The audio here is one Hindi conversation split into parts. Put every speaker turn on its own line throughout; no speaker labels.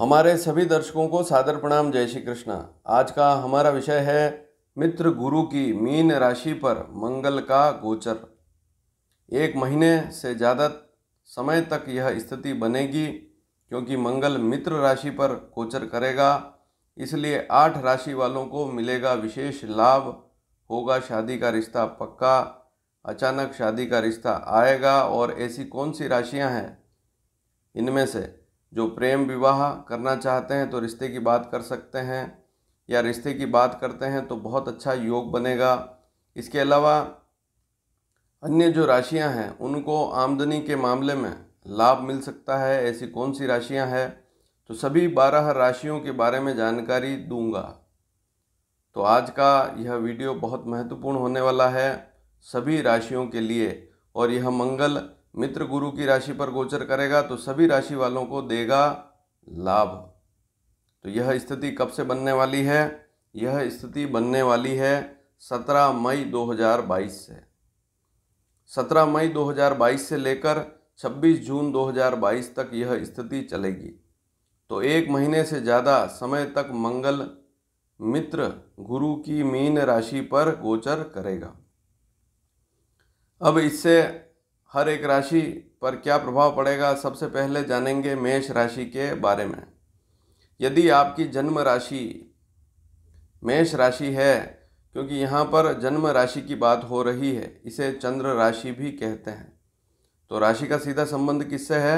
हमारे सभी दर्शकों को सादर प्रणाम जय श्री कृष्णा आज का हमारा विषय है मित्र गुरु की मीन राशि पर मंगल का गोचर एक महीने से ज़्यादा समय तक यह स्थिति बनेगी क्योंकि मंगल मित्र राशि पर गोचर करेगा इसलिए आठ राशि वालों को मिलेगा विशेष लाभ होगा शादी का रिश्ता पक्का अचानक शादी का रिश्ता आएगा और ऐसी कौन सी राशियां हैं इनमें से जो प्रेम विवाह करना चाहते हैं तो रिश्ते की बात कर सकते हैं या रिश्ते की बात करते हैं तो बहुत अच्छा योग बनेगा इसके अलावा अन्य जो राशियां हैं उनको आमदनी के मामले में लाभ मिल सकता है ऐसी कौन सी राशियां हैं तो सभी बारह राशियों के बारे में जानकारी दूंगा तो आज का यह वीडियो बहुत महत्वपूर्ण होने वाला है सभी राशियों के लिए और यह मंगल मित्र गुरु की राशि पर गोचर करेगा तो सभी राशि वालों को देगा लाभ तो यह स्थिति कब से बनने वाली है यह स्थिति बनने वाली है 17 मई 2022 से 17 मई 2022 से लेकर 26 जून 2022 तक यह स्थिति चलेगी तो एक महीने से ज़्यादा समय तक मंगल मित्र गुरु की मीन राशि पर गोचर करेगा अब इससे हर एक राशि पर क्या प्रभाव पड़ेगा सबसे पहले जानेंगे मेष राशि के बारे में यदि आपकी जन्म राशि मेष राशि है क्योंकि यहाँ पर जन्म राशि की बात हो रही है इसे चंद्र राशि भी कहते हैं तो राशि का सीधा संबंध किससे है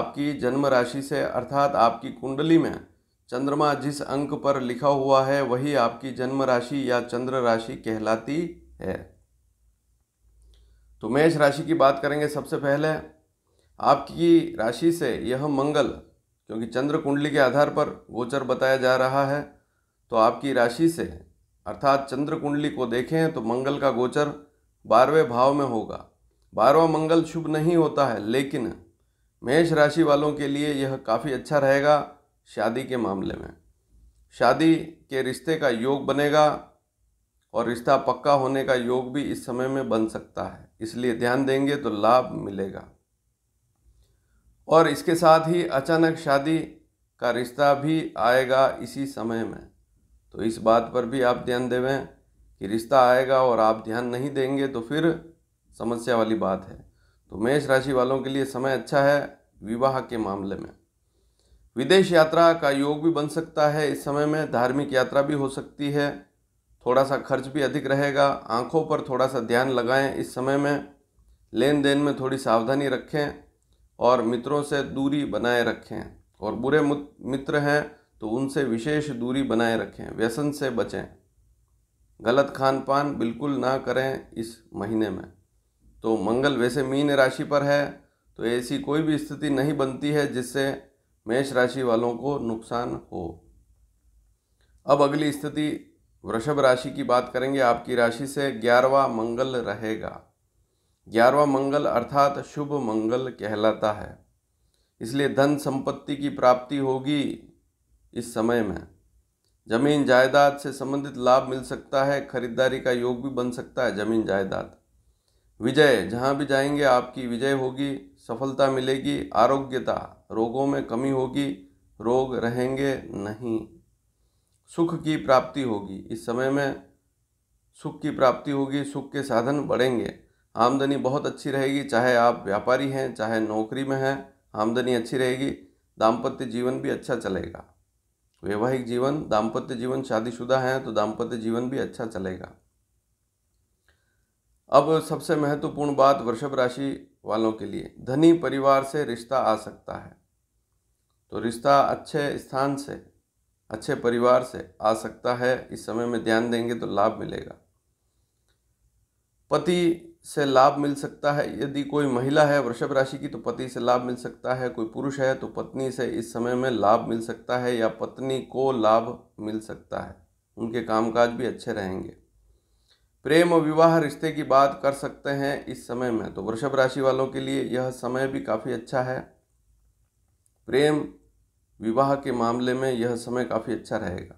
आपकी जन्म राशि से अर्थात आपकी कुंडली में चंद्रमा जिस अंक पर लिखा हुआ है वही आपकी जन्म राशि या चंद्र राशि कहलाती है तो मेष राशि की बात करेंगे सबसे पहले आपकी राशि से यह मंगल क्योंकि चंद्र कुंडली के आधार पर गोचर बताया जा रहा है तो आपकी राशि से अर्थात चंद्र कुंडली को देखें तो मंगल का गोचर बारहवें भाव में होगा बारहवा मंगल शुभ नहीं होता है लेकिन मेष राशि वालों के लिए यह काफ़ी अच्छा रहेगा शादी के मामले में शादी के रिश्ते का योग बनेगा और रिश्ता पक्का होने का योग भी इस समय में बन सकता है इसलिए ध्यान देंगे तो लाभ मिलेगा और इसके साथ ही अचानक शादी का रिश्ता भी आएगा इसी समय में तो इस बात पर भी आप ध्यान देवें कि रिश्ता आएगा और आप ध्यान नहीं देंगे तो फिर समस्या वाली बात है तो मेष राशि वालों के लिए समय अच्छा है विवाह के मामले में विदेश यात्रा का योग भी बन सकता है इस समय में धार्मिक यात्रा भी हो सकती है थोड़ा सा खर्च भी अधिक रहेगा आँखों पर थोड़ा सा ध्यान लगाएं इस समय में लेन देन में थोड़ी सावधानी रखें और मित्रों से दूरी बनाए रखें और बुरे मित्र हैं तो उनसे विशेष दूरी बनाए रखें व्यसन से बचें गलत खान पान बिल्कुल ना करें इस महीने में तो मंगल वैसे मीन राशि पर है तो ऐसी कोई भी स्थिति नहीं बनती है जिससे मेष राशि वालों को नुकसान हो अब अगली स्थिति वृषभ राशि की बात करेंगे आपकी राशि से ग्यारहवा मंगल रहेगा ग्यारहवा मंगल अर्थात शुभ मंगल कहलाता है इसलिए धन संपत्ति की प्राप्ति होगी इस समय में जमीन जायदाद से संबंधित लाभ मिल सकता है खरीदारी का योग भी बन सकता है जमीन जायदाद विजय जहाँ भी जाएंगे आपकी विजय होगी सफलता मिलेगी आरोग्यता रोगों में कमी होगी रोग रहेंगे नहीं सुख की प्राप्ति होगी इस समय में सुख की प्राप्ति होगी सुख के साधन बढ़ेंगे आमदनी बहुत अच्छी रहेगी चाहे आप व्यापारी हैं चाहे नौकरी में हैं आमदनी अच्छी रहेगी दाम्पत्य जीवन भी अच्छा चलेगा वैवाहिक जीवन दाम्पत्य जीवन शादीशुदा हैं तो दाम्पत्य जीवन भी अच्छा चलेगा अब सबसे महत्वपूर्ण बात वृषभ राशि वालों के लिए धनी परिवार से रिश्ता आ सकता है तो रिश्ता अच्छे स्थान से अच्छे परिवार से आ सकता है इस समय में ध्यान देंगे तो लाभ मिलेगा पति से लाभ मिल सकता है यदि कोई महिला है वृषभ राशि की तो पति से लाभ मिल सकता है कोई पुरुष है तो पत्नी से इस समय में लाभ मिल सकता है या पत्नी को लाभ मिल सकता है उनके कामकाज भी अच्छे रहेंगे प्रेम और विवाह रिश्ते की बात कर सकते हैं इस समय में तो वृषभ राशि वालों के लिए यह समय भी काफ़ी अच्छा है प्रेम विवाह के मामले में यह समय काफ़ी अच्छा रहेगा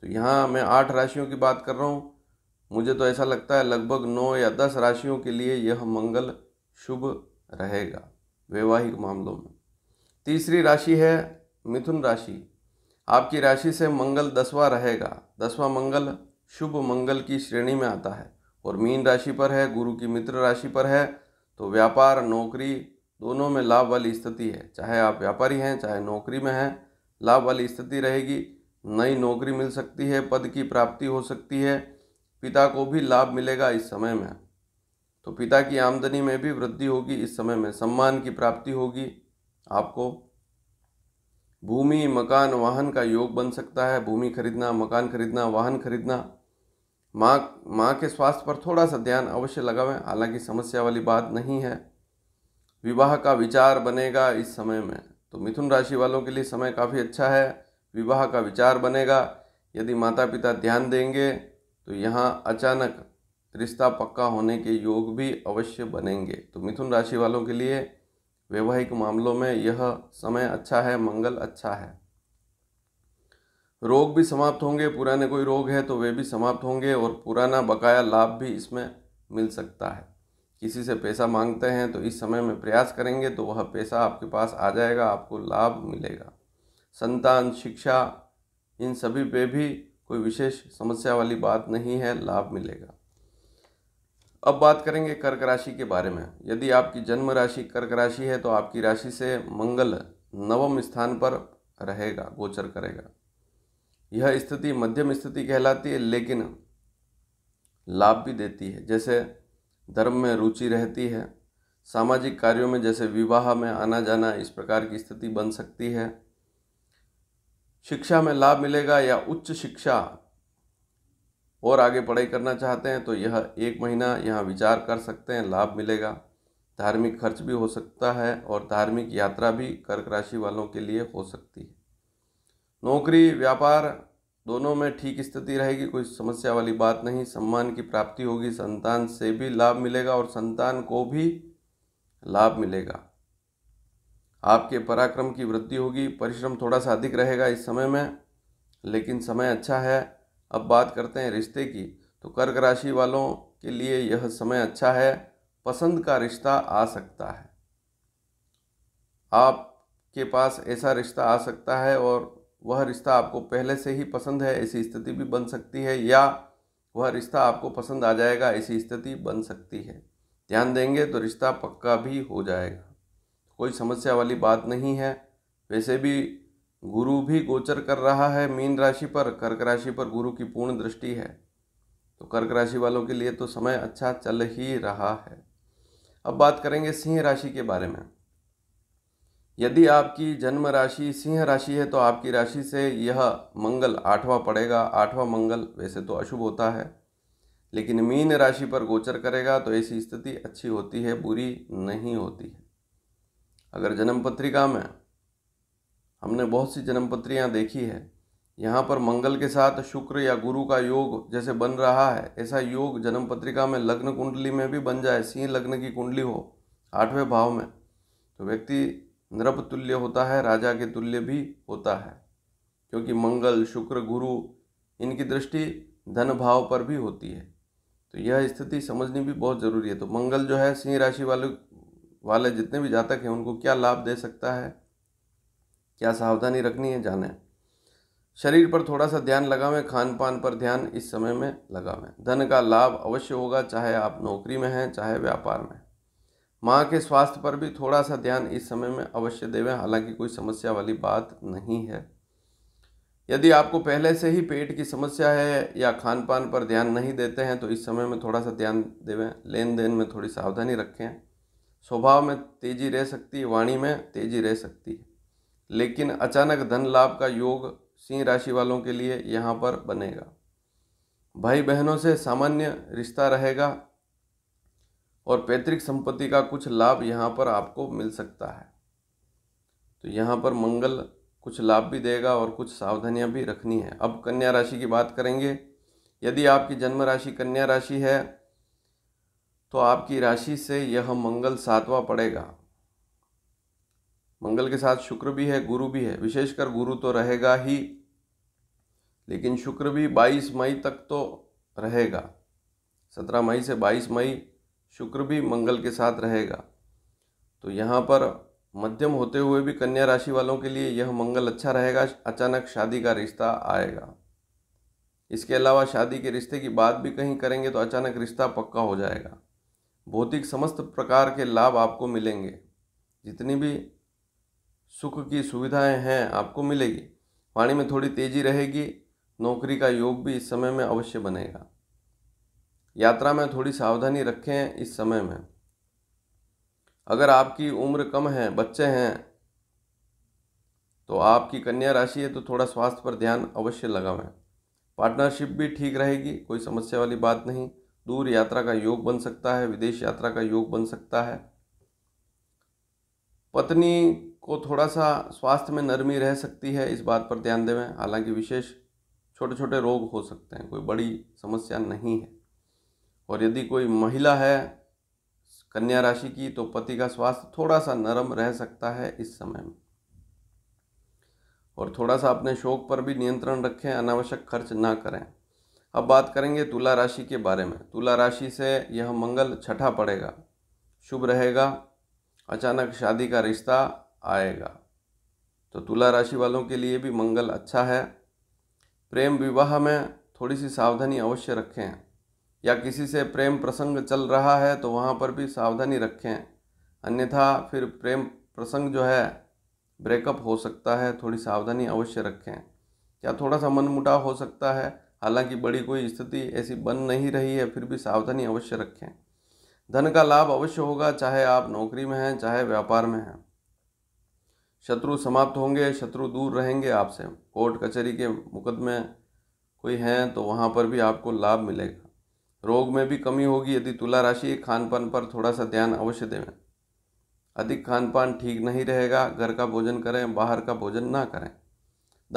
तो यहाँ मैं आठ राशियों की बात कर रहा हूँ मुझे तो ऐसा लगता है लगभग नौ या दस राशियों के लिए यह मंगल शुभ रहेगा वैवाहिक मामलों में तीसरी राशि है मिथुन राशि आपकी राशि से मंगल दसवां रहेगा दसवा मंगल शुभ मंगल की श्रेणी में आता है और मीन राशि पर है गुरु की मित्र राशि पर है तो व्यापार नौकरी दोनों में लाभ वाली स्थिति है चाहे आप व्यापारी हैं चाहे नौकरी में हैं लाभ वाली स्थिति रहेगी नई नौकरी मिल सकती है पद की प्राप्ति हो सकती है पिता को भी लाभ मिलेगा इस समय में तो पिता की आमदनी में भी वृद्धि होगी इस समय में सम्मान की प्राप्ति होगी आपको भूमि मकान वाहन का योग बन सकता है भूमि खरीदना मकान खरीदना वाहन खरीदना माँ माँ के स्वास्थ्य पर थोड़ा सा ध्यान अवश्य लगावें हालांकि समस्या वाली बात नहीं है विवाह का विचार बनेगा इस समय में तो मिथुन राशि वालों के लिए समय काफ़ी अच्छा है विवाह का विचार बनेगा यदि माता पिता ध्यान देंगे तो यहाँ अचानक रिश्ता पक्का होने के योग भी अवश्य बनेंगे तो मिथुन राशि वालों के लिए वैवाहिक मामलों में यह समय अच्छा है मंगल अच्छा है रोग भी समाप्त होंगे पुराने कोई रोग है तो वे भी समाप्त होंगे और पुराना बकाया लाभ भी इसमें मिल सकता है किसी से पैसा मांगते हैं तो इस समय में प्रयास करेंगे तो वह पैसा आपके पास आ जाएगा आपको लाभ मिलेगा संतान शिक्षा इन सभी पे भी कोई विशेष समस्या वाली बात नहीं है लाभ मिलेगा अब बात करेंगे कर्क राशि के बारे में यदि आपकी जन्म राशि कर्क राशि है तो आपकी राशि से मंगल नवम स्थान पर रहेगा गोचर करेगा यह स्थिति मध्यम स्थिति कहलाती है लेकिन लाभ भी देती है जैसे धर्म में रुचि रहती है सामाजिक कार्यों में जैसे विवाह में आना जाना इस प्रकार की स्थिति बन सकती है शिक्षा में लाभ मिलेगा या उच्च शिक्षा और आगे पढ़ाई करना चाहते हैं तो यह एक महीना यहाँ विचार कर सकते हैं लाभ मिलेगा धार्मिक खर्च भी हो सकता है और धार्मिक यात्रा भी कर्क राशि वालों के लिए हो सकती है नौकरी व्यापार दोनों में ठीक स्थिति रहेगी कोई समस्या वाली बात नहीं सम्मान की प्राप्ति होगी संतान से भी लाभ मिलेगा और संतान को भी लाभ मिलेगा आपके पराक्रम की वृद्धि होगी परिश्रम थोड़ा सा अधिक रहेगा इस समय में लेकिन समय अच्छा है अब बात करते हैं रिश्ते की तो कर्क राशि वालों के लिए यह समय अच्छा है पसंद का रिश्ता आ सकता है आपके पास ऐसा रिश्ता आ सकता है और वह रिश्ता आपको पहले से ही पसंद है ऐसी स्थिति भी बन सकती है या वह रिश्ता आपको पसंद आ जाएगा ऐसी स्थिति बन सकती है ध्यान देंगे तो रिश्ता पक्का भी हो जाएगा कोई समस्या वाली बात नहीं है वैसे भी गुरु भी गोचर कर रहा है मीन राशि पर कर्क राशि पर गुरु की पूर्ण दृष्टि है तो कर्क राशि वालों के लिए तो समय अच्छा चल ही रहा है अब बात करेंगे सिंह राशि के बारे में यदि आपकी जन्म राशि सिंह राशि है तो आपकी राशि से यह मंगल आठवां पड़ेगा आठवां मंगल वैसे तो अशुभ होता है लेकिन मीन राशि पर गोचर करेगा तो ऐसी स्थिति अच्छी होती है बुरी नहीं होती है अगर जन्म पत्रिका में हमने बहुत सी जन्म पत्रियाँ देखी है यहाँ पर मंगल के साथ शुक्र या गुरु का योग जैसे बन रहा है ऐसा योग जन्म पत्रिका में लग्न कुंडली में भी बन जाए सिंह लग्न की कुंडली हो आठवें भाव में तो व्यक्ति नृप तुल्य होता है राजा के तुल्य भी होता है क्योंकि मंगल शुक्र गुरु इनकी दृष्टि धन भाव पर भी होती है तो यह स्थिति समझनी भी बहुत ज़रूरी है तो मंगल जो है सिंह राशि वाले वाले जितने भी जातक हैं उनको क्या लाभ दे सकता है क्या सावधानी रखनी है जाने शरीर पर थोड़ा सा ध्यान लगावें खान पान पर ध्यान इस समय में लगावें धन का लाभ अवश्य होगा चाहे आप नौकरी में हैं चाहे व्यापार में माँ के स्वास्थ्य पर भी थोड़ा सा ध्यान इस समय में अवश्य देवें हालांकि कोई समस्या वाली बात नहीं है यदि आपको पहले से ही पेट की समस्या है या खान पान पर ध्यान नहीं देते हैं तो इस समय में थोड़ा सा ध्यान देवें लेन देन में थोड़ी सावधानी रखें स्वभाव में तेजी रह सकती है वाणी में तेजी रह सकती है लेकिन अचानक धन लाभ का योग सिंह राशि वालों के लिए यहाँ पर बनेगा भाई बहनों से सामान्य रिश्ता रहेगा और पैतृक संपत्ति का कुछ लाभ यहाँ पर आपको मिल सकता है तो यहाँ पर मंगल कुछ लाभ भी देगा और कुछ सावधानियाँ भी रखनी है अब कन्या राशि की बात करेंगे यदि आपकी जन्म राशि कन्या राशि है तो आपकी राशि से यह मंगल सातवा पड़ेगा मंगल के साथ शुक्र भी है गुरु भी है विशेषकर गुरु तो रहेगा ही लेकिन शुक्र भी 22 मई तक तो रहेगा 17 मई से 22 मई शुक्र भी मंगल के साथ रहेगा तो यहाँ पर मध्यम होते हुए भी कन्या राशि वालों के लिए यह मंगल अच्छा रहेगा अचानक शादी का रिश्ता आएगा इसके अलावा शादी के रिश्ते की बात भी कहीं करेंगे तो अचानक रिश्ता पक्का हो जाएगा भौतिक समस्त प्रकार के लाभ आपको मिलेंगे जितनी भी सुख की सुविधाएं हैं आपको मिलेगी वाणी में थोड़ी तेज़ी रहेगी नौकरी का योग भी इस समय में अवश्य बनेगा यात्रा में थोड़ी सावधानी रखें इस समय में अगर आपकी उम्र कम है बच्चे हैं तो आपकी कन्या राशि है तो थोड़ा स्वास्थ्य पर ध्यान अवश्य लगावें पार्टनरशिप भी ठीक रहेगी कोई समस्या वाली बात नहीं दूर यात्रा का योग बन सकता है विदेश यात्रा का योग बन सकता है पत्नी को थोड़ा सा स्वास्थ्य में नरमी रह सकती है इस बात पर ध्यान देवें हालांकि विशेष छोटे छोटे रोग हो सकते हैं कोई बड़ी समस्या नहीं है और यदि कोई महिला है कन्या राशि की तो पति का स्वास्थ्य थोड़ा सा नरम रह सकता है इस समय में और थोड़ा सा अपने शोक पर भी नियंत्रण रखें अनावश्यक खर्च ना करें अब बात करेंगे तुला राशि के बारे में तुला राशि से यह मंगल छठा पड़ेगा शुभ रहेगा अचानक शादी का रिश्ता आएगा तो तुला राशि वालों के लिए भी मंगल अच्छा है प्रेम विवाह में थोड़ी सी सावधानी अवश्य रखें या किसी से प्रेम प्रसंग चल रहा है तो वहाँ पर भी सावधानी रखें अन्यथा फिर प्रेम प्रसंग जो है ब्रेकअप हो सकता है थोड़ी सावधानी अवश्य रखें या थोड़ा सा मनमुटाव हो सकता है हालांकि बड़ी कोई स्थिति ऐसी बन नहीं रही है फिर भी सावधानी अवश्य रखें धन का लाभ अवश्य होगा चाहे आप नौकरी में हैं चाहे व्यापार में हैं शत्रु समाप्त होंगे शत्रु दूर रहेंगे आपसे कोर्ट कचहरी के मुकदमे कोई हैं तो वहाँ पर भी आपको लाभ मिलेगा रोग में भी कमी होगी यदि तुला राशि खान पान पर थोड़ा सा ध्यान अवश्य दें अधिक खान पान ठीक नहीं रहेगा घर का भोजन करें बाहर का भोजन ना करें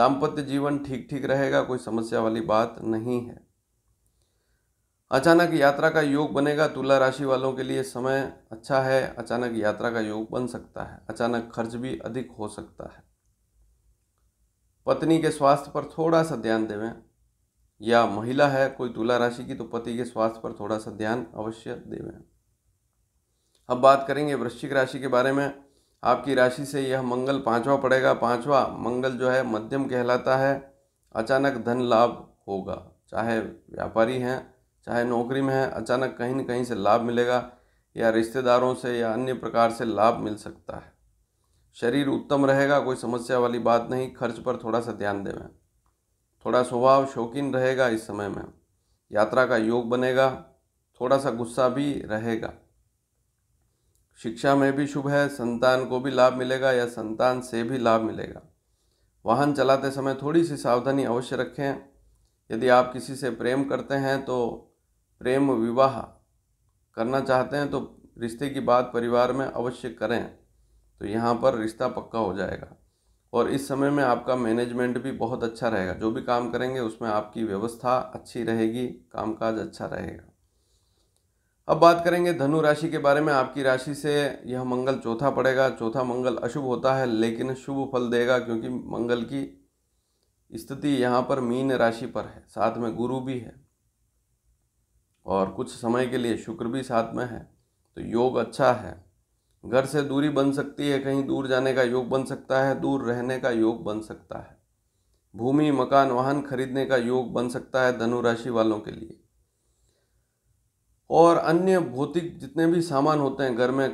दाम्पत्य जीवन ठीक ठीक रहेगा कोई समस्या वाली बात नहीं है अचानक यात्रा का योग बनेगा तुला राशि वालों के लिए समय अच्छा है अचानक यात्रा का योग बन सकता है अचानक खर्च भी अधिक हो सकता है पत्नी के स्वास्थ्य पर थोड़ा सा ध्यान देवें या महिला है कोई तुला राशि की तो पति के स्वास्थ्य पर थोड़ा सा ध्यान अवश्य देवें अब बात करेंगे वृश्चिक राशि के बारे में आपकी राशि से यह मंगल पांचवा पड़ेगा पांचवा मंगल जो है मध्यम कहलाता है अचानक धन लाभ होगा चाहे व्यापारी हैं चाहे नौकरी में हैं अचानक कहीं न कहीं से लाभ मिलेगा या रिश्तेदारों से या अन्य प्रकार से लाभ मिल सकता है शरीर उत्तम रहेगा कोई समस्या वाली बात नहीं खर्च पर थोड़ा सा ध्यान देवें थोड़ा स्वभाव शौकीन रहेगा इस समय में यात्रा का योग बनेगा थोड़ा सा गुस्सा भी रहेगा शिक्षा में भी शुभ है संतान को भी लाभ मिलेगा या संतान से भी लाभ मिलेगा वाहन चलाते समय थोड़ी सी सावधानी अवश्य रखें यदि आप किसी से प्रेम करते हैं तो प्रेम विवाह करना चाहते हैं तो रिश्ते की बात परिवार में अवश्य करें तो यहाँ पर रिश्ता पक्का हो जाएगा और इस समय में आपका मैनेजमेंट भी बहुत अच्छा रहेगा जो भी काम करेंगे उसमें आपकी व्यवस्था अच्छी रहेगी कामकाज अच्छा रहेगा अब बात करेंगे धनु राशि के बारे में आपकी राशि से यह मंगल चौथा पड़ेगा चौथा मंगल अशुभ होता है लेकिन शुभ फल देगा क्योंकि मंगल की स्थिति यहाँ पर मीन राशि पर है साथ में गुरु भी है और कुछ समय के लिए शुक्र भी साथ में है तो योग अच्छा है घर से दूरी बन सकती है कहीं दूर जाने का योग बन सकता है दूर रहने का योग बन सकता है भूमि मकान वाहन खरीदने का योग बन सकता है धनुराशि वालों के लिए और अन्य भौतिक जितने भी सामान होते हैं घर में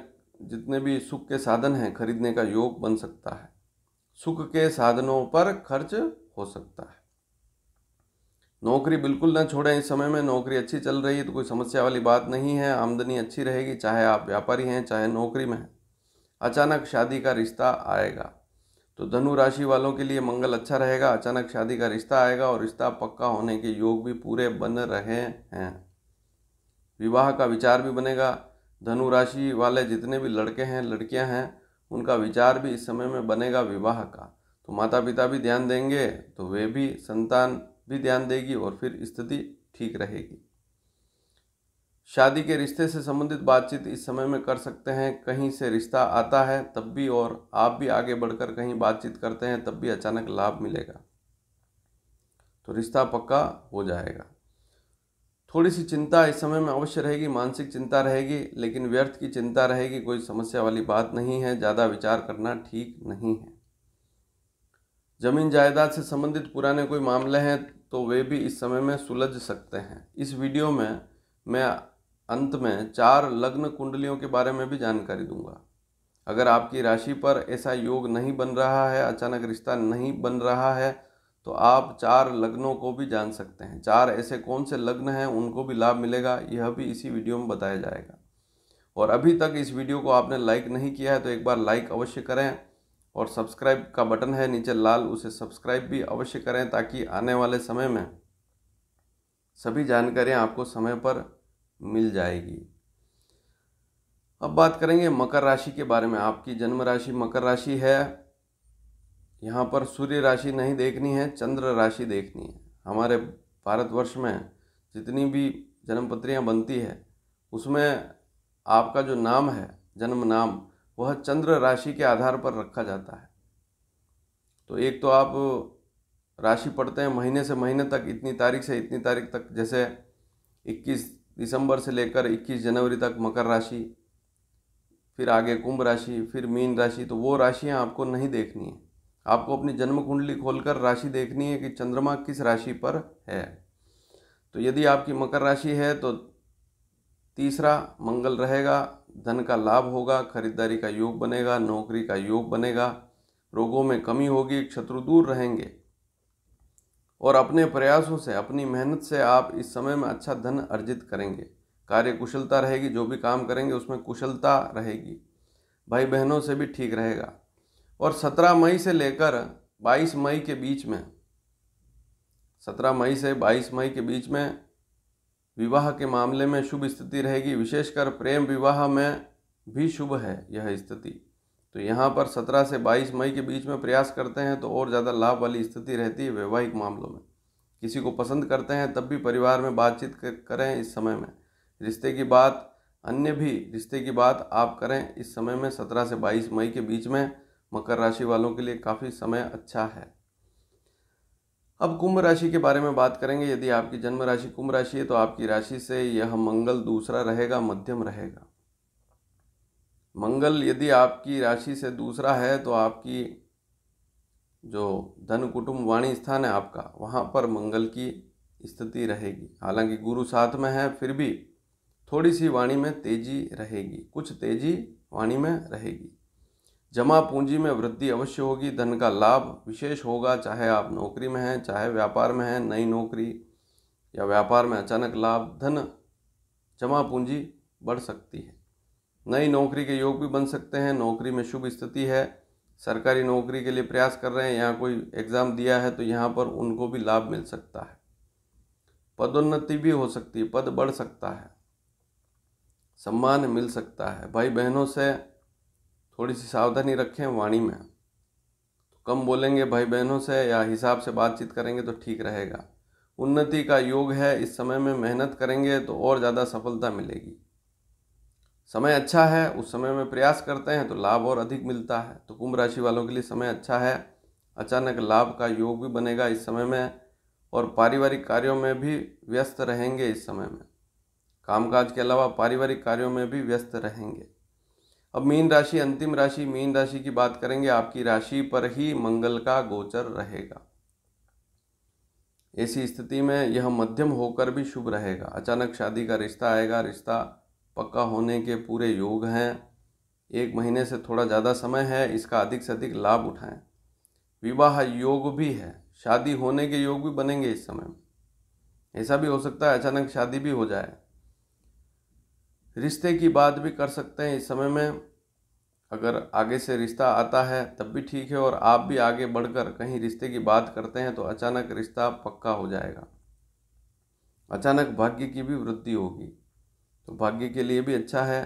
जितने भी सुख के साधन हैं खरीदने का योग बन सकता है सुख के साधनों पर खर्च हो सकता है नौकरी बिल्कुल ना छोड़ें इस समय में नौकरी अच्छी चल रही है तो कोई समस्या वाली बात नहीं है आमदनी अच्छी रहेगी चाहे आप व्यापारी हैं चाहे नौकरी में हैं अचानक शादी का रिश्ता आएगा तो धनु राशि वालों के लिए मंगल अच्छा रहेगा अचानक शादी का रिश्ता आएगा और रिश्ता पक्का होने के योग भी पूरे बन रहे हैं विवाह का विचार भी बनेगा धनु राशि वाले जितने भी लड़के हैं लड़कियां हैं उनका विचार भी इस समय में बनेगा विवाह का तो माता पिता भी ध्यान देंगे तो वे भी संतान भी ध्यान देगी और फिर स्थिति ठीक रहेगी शादी के रिश्ते से संबंधित बातचीत इस समय में कर सकते हैं कहीं से रिश्ता आता है तब भी और आप भी आगे बढ़कर कहीं बातचीत करते हैं तब भी अचानक लाभ मिलेगा तो रिश्ता पक्का हो जाएगा थोड़ी सी चिंता इस समय में अवश्य रहेगी मानसिक चिंता रहेगी लेकिन व्यर्थ की चिंता रहेगी कोई समस्या वाली बात नहीं है ज़्यादा विचार करना ठीक नहीं है जमीन जायदाद से संबंधित पुराने कोई मामले हैं तो वे भी इस समय में सुलझ सकते हैं इस वीडियो में मैं अंत में चार लग्न कुंडलियों के बारे में भी जानकारी दूंगा अगर आपकी राशि पर ऐसा योग नहीं बन रहा है अचानक रिश्ता नहीं बन रहा है तो आप चार लग्नों को भी जान सकते हैं चार ऐसे कौन से लग्न हैं उनको भी लाभ मिलेगा यह भी इसी वीडियो में बताया जाएगा और अभी तक इस वीडियो को आपने लाइक नहीं किया है तो एक बार लाइक अवश्य करें और सब्सक्राइब का बटन है नीचे लाल उसे सब्सक्राइब भी अवश्य करें ताकि आने वाले समय में सभी जानकारियाँ आपको समय पर मिल जाएगी अब बात करेंगे मकर राशि के बारे में आपकी जन्म राशि मकर राशि है यहाँ पर सूर्य राशि नहीं देखनी है चंद्र राशि देखनी है हमारे भारतवर्ष में जितनी भी जन्मपत्रियाँ बनती है उसमें आपका जो नाम है जन्म नाम वह चंद्र राशि के आधार पर रखा जाता है तो एक तो आप राशि पढ़ते हैं महीने से महीने तक इतनी तारीख से इतनी तारीख तक जैसे 21 दिसंबर से लेकर 21 जनवरी तक मकर राशि फिर आगे कुंभ राशि फिर मीन राशि तो वो राशियाँ आपको नहीं देखनी है आपको अपनी जन्म कुंडली खोलकर राशि देखनी है कि चंद्रमा किस राशि पर है तो यदि आपकी मकर राशि है तो तीसरा मंगल रहेगा धन का लाभ होगा खरीदारी का योग बनेगा नौकरी का योग बनेगा रोगों में कमी होगी शत्रु दूर रहेंगे और अपने प्रयासों से अपनी मेहनत से आप इस समय में अच्छा धन अर्जित करेंगे कार्य कुशलता रहेगी जो भी काम करेंगे उसमें कुशलता रहेगी भाई बहनों से भी ठीक रहेगा और 17 मई से लेकर 22 मई के बीच में 17 मई से 22 मई के बीच में विवाह के मामले में शुभ स्थिति रहेगी विशेषकर प्रेम विवाह में भी शुभ है यह स्थिति तो यहाँ पर 17 से 22 मई के बीच में प्रयास करते हैं तो और ज़्यादा लाभ वाली स्थिति रहती है वैवाहिक मामलों में किसी को पसंद करते हैं तब भी परिवार में बातचीत करें इस समय में रिश्ते की बात अन्य भी रिश्ते की बात आप करें इस समय में 17 से 22 मई के बीच में मकर राशि वालों के लिए काफ़ी समय अच्छा है अब कुंभ राशि के बारे में बात करेंगे यदि आपकी जन्म राशि कुंभ राशि है तो आपकी राशि से यह मंगल दूसरा रहेगा मध्यम रहेगा मंगल यदि आपकी राशि से दूसरा है तो आपकी जो धन कुटुंब वाणी स्थान है आपका वहाँ पर मंगल की स्थिति रहेगी हालांकि गुरु साथ में है फिर भी थोड़ी सी वाणी में तेजी रहेगी कुछ तेजी वाणी में रहेगी जमा पूंजी में वृद्धि अवश्य होगी धन का लाभ विशेष होगा चाहे आप नौकरी में हैं चाहे व्यापार में हैं नई नौकरी या व्यापार में अचानक लाभ धन जमा पूंजी बढ़ सकती है नई नौकरी के योग भी बन सकते हैं नौकरी में शुभ स्थिति है सरकारी नौकरी के लिए प्रयास कर रहे हैं यहाँ कोई एग्ज़ाम दिया है तो यहाँ पर उनको भी लाभ मिल सकता है पदोन्नति भी हो सकती है पद बढ़ सकता है सम्मान मिल सकता है भाई बहनों से थोड़ी सी सावधानी रखें वाणी में तो कम बोलेंगे भाई बहनों से या हिसाब से बातचीत करेंगे तो ठीक रहेगा उन्नति का योग है इस समय में मेहनत करेंगे तो और ज़्यादा सफलता मिलेगी समय अच्छा है उस समय में प्रयास करते हैं तो लाभ और अधिक मिलता है तो कुंभ राशि वालों के लिए समय अच्छा है अचानक लाभ का योग भी बनेगा इस समय में और पारिवारिक कार्यों में भी व्यस्त रहेंगे इस समय में कामकाज के अलावा पारिवारिक कार्यों में भी व्यस्त रहेंगे अब मीन राशि अंतिम राशि मीन राशि की बात करेंगे आपकी राशि पर ही मंगल का गोचर रहेगा ऐसी स्थिति में यह मध्यम होकर भी शुभ रहेगा अचानक शादी का रिश्ता आएगा रिश्ता पक्का होने के पूरे योग हैं एक महीने से थोड़ा ज़्यादा समय है इसका अधिक से अधिक लाभ उठाएं विवाह योग भी है शादी होने के योग भी बनेंगे इस समय ऐसा भी हो सकता है अचानक शादी भी हो जाए रिश्ते की बात भी कर सकते हैं इस समय में अगर आगे से रिश्ता आता है तब भी ठीक है और आप भी आगे बढ़कर कहीं रिश्ते की बात करते हैं तो अचानक रिश्ता पक्का हो जाएगा अचानक भाग्य की भी वृद्धि होगी तो भाग्य के लिए भी अच्छा है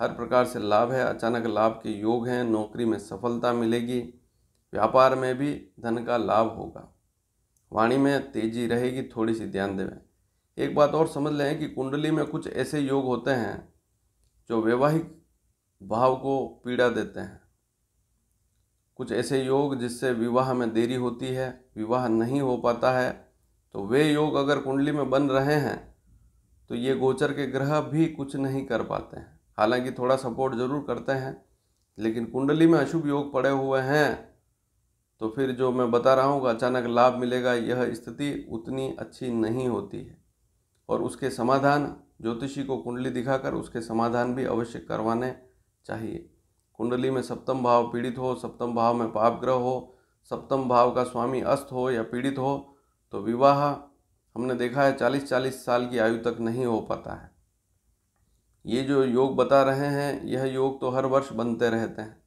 हर प्रकार से लाभ है अचानक लाभ के योग हैं नौकरी में सफलता मिलेगी व्यापार में भी धन का लाभ होगा वाणी में तेजी रहेगी थोड़ी सी ध्यान देवें एक बात और समझ लें कि कुंडली में कुछ ऐसे योग होते हैं जो वैवाहिक भाव को पीड़ा देते हैं कुछ ऐसे योग जिससे विवाह में देरी होती है विवाह नहीं हो पाता है तो वे योग अगर कुंडली में बन रहे हैं तो ये गोचर के ग्रह भी कुछ नहीं कर पाते हैं हालांकि थोड़ा सपोर्ट ज़रूर करते हैं लेकिन कुंडली में अशुभ योग पड़े हुए हैं तो फिर जो मैं बता रहा हूँ अचानक लाभ मिलेगा यह स्थिति उतनी अच्छी नहीं होती है और उसके समाधान ज्योतिषी को कुंडली दिखाकर उसके समाधान भी अवश्य करवाने चाहिए कुंडली में सप्तम भाव पीड़ित हो सप्तम भाव में पाप ग्रह हो सप्तम भाव का स्वामी अस्त हो या पीड़ित हो तो विवाह हमने देखा है चालीस चालीस साल की आयु तक नहीं हो पाता है ये जो योग बता रहे हैं यह योग तो हर वर्ष बनते रहते हैं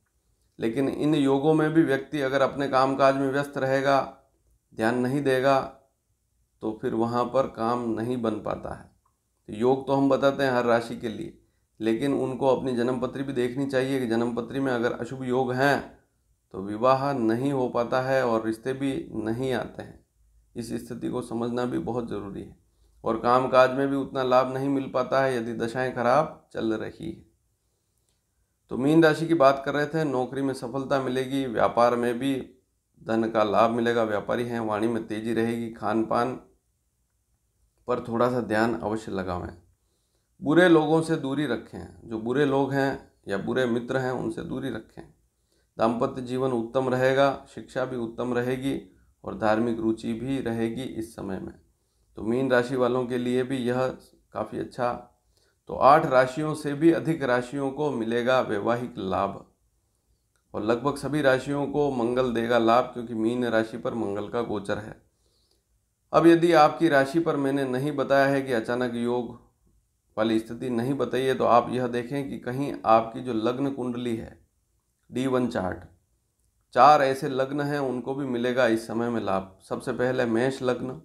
लेकिन इन योगों में भी व्यक्ति अगर अपने कामकाज में व्यस्त रहेगा ध्यान नहीं देगा तो फिर वहाँ पर काम नहीं बन पाता है तो योग तो हम बताते हैं हर राशि के लिए लेकिन उनको अपनी जन्मपत्री भी देखनी चाहिए कि जन्मपत्री में अगर अशुभ योग हैं तो विवाह नहीं हो पाता है और रिश्ते भी नहीं आते हैं इस स्थिति को समझना भी बहुत ज़रूरी है और काम काज में भी उतना लाभ नहीं मिल पाता है यदि दशाएं खराब चल रही है तो मीन राशि की बात कर रहे थे नौकरी में सफलता मिलेगी व्यापार में भी धन का लाभ मिलेगा व्यापारी हैं वाणी में तेजी रहेगी खान पान पर थोड़ा सा ध्यान अवश्य लगावें बुरे लोगों से दूरी रखें जो बुरे लोग हैं या बुरे मित्र हैं उनसे दूरी रखें दाम्पत्य जीवन उत्तम रहेगा शिक्षा भी उत्तम रहेगी और धार्मिक रुचि भी रहेगी इस समय में तो मीन राशि वालों के लिए भी यह काफ़ी अच्छा तो आठ राशियों से भी अधिक राशियों को मिलेगा वैवाहिक लाभ और लगभग सभी राशियों को मंगल देगा लाभ क्योंकि मीन राशि पर मंगल का गोचर है अब यदि आपकी राशि पर मैंने नहीं बताया है कि अचानक योग वाली स्थिति नहीं बताई है तो आप यह देखें कि कहीं आपकी जो लग्न कुंडली है डी वन चार्ट चार ऐसे लग्न हैं उनको भी मिलेगा इस समय में लाभ सबसे पहले मेष लग्न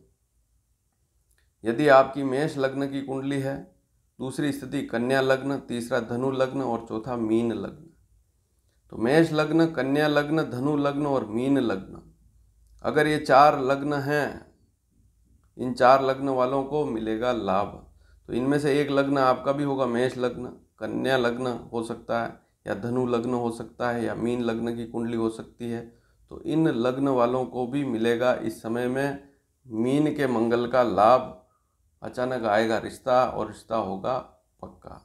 यदि आपकी मेष लग्न की कुंडली है दूसरी स्थिति कन्या लग्न तीसरा धनु लग्न और चौथा मीन लग्न तो मेष लग्न कन्या लग्न धनु लग्न और मीन लग्न अगर ये चार लग्न हैं इन चार लग्न वालों को मिलेगा लाभ तो इनमें से एक लग्न आपका भी होगा मेष लग्न कन्या लग्न हो सकता है या धनु लग्न हो सकता है या मीन लग्न की कुंडली हो सकती है तो इन लग्न वालों को भी मिलेगा इस समय में मीन के मंगल का लाभ अचानक आएगा रिश्ता और रिश्ता होगा पक्का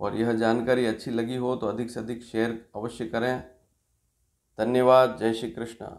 और यह जानकारी अच्छी लगी हो तो अधिक से अधिक शेयर अवश्य करें धन्यवाद जय श्री कृष्ण